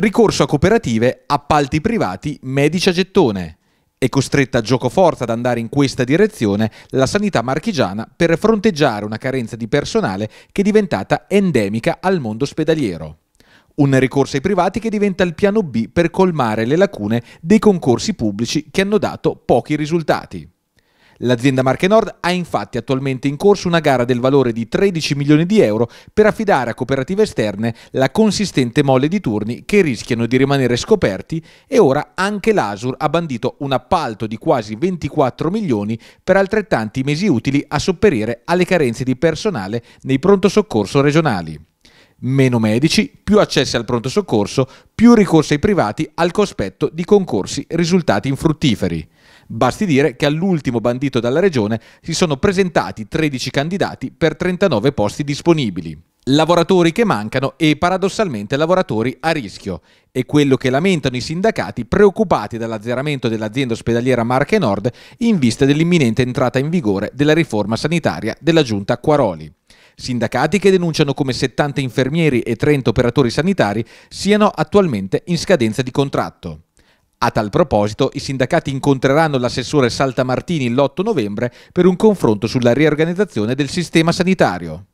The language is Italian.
ricorso a cooperative, appalti privati, medici a gettone. È costretta a giocoforza ad andare in questa direzione la sanità marchigiana per fronteggiare una carenza di personale che è diventata endemica al mondo ospedaliero. Un ricorso ai privati che diventa il piano B per colmare le lacune dei concorsi pubblici che hanno dato pochi risultati. L'azienda Marche Nord ha infatti attualmente in corso una gara del valore di 13 milioni di euro per affidare a cooperative esterne la consistente mole di turni che rischiano di rimanere scoperti e ora anche l'Asur ha bandito un appalto di quasi 24 milioni per altrettanti mesi utili a sopperire alle carenze di personale nei pronto soccorso regionali meno medici, più accessi al pronto soccorso, più ricorsi ai privati al cospetto di concorsi risultati infruttiferi. Basti dire che all'ultimo bandito dalla regione si sono presentati 13 candidati per 39 posti disponibili. Lavoratori che mancano e paradossalmente lavoratori a rischio. È quello che lamentano i sindacati preoccupati dall'azzeramento dell'azienda ospedaliera Marche Nord in vista dell'imminente entrata in vigore della riforma sanitaria della giunta Quaroli sindacati che denunciano come 70 infermieri e 30 operatori sanitari siano attualmente in scadenza di contratto. A tal proposito, i sindacati incontreranno l'assessore Saltamartini l'8 novembre per un confronto sulla riorganizzazione del sistema sanitario.